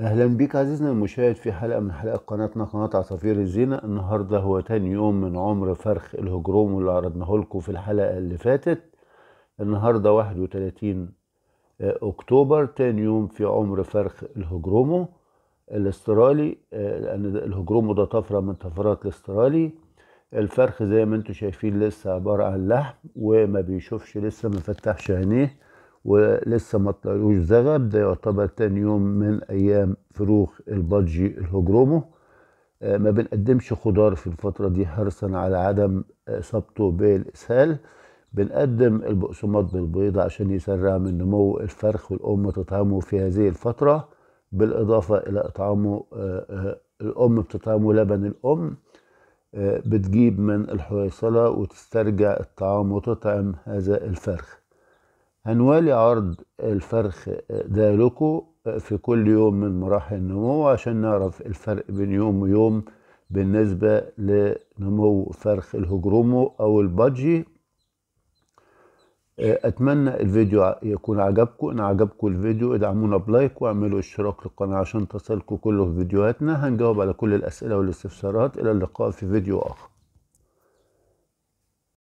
اهلا بيك عزيزنا المشاهد في حلقه من حلقات قناتنا قناه عصافير الزينه النهارده هو تاني يوم من عمر فرخ الهجروم اللي عرضناه لكم في الحلقه اللي فاتت النهارده 31 آه، اكتوبر تاني يوم في عمر فرخ الهجرومو آه، الاسترالي آه، لان الهجرومو ده طفره من طفرات الاسترالي الفرخ زي ما انتم شايفين لسه عباره عن لحم وما بيشوفش لسه ما فتحش عينيه ولسه ما طلعوش زغب ده يعتبر تاني يوم من ايام فروخ البادجي الهجرومو آه، ما بنقدمش خضار في الفترة دي حرصا على عدم اصابته بالاسهال بنقدم البقسومات بالبيضة عشان يسرع من نمو الفرخ والأم تطعمه في هذه الفترة بالإضافة إلى إطعامه آه، آه، الأم بتطعمه لبن الأم بتجيب من الحويصلة وتسترجع الطعام وتطعم هذا الفرخ هنوالي عرض الفرخ ده لكم في كل يوم من مراحل النمو عشان نعرف الفرق بين يوم ويوم بالنسبة لنمو فرخ الهجرومو أو البادجي آه، أتمنى الفيديو يكون عجبكم إن عجبكم الفيديو ادعمونا بلايك واعملوا اشتراك للقناة عشان تصلكم كل فيديوهاتنا هنجاوب على كل الأسئلة والاستفسارات إلى اللقاء في فيديو آخر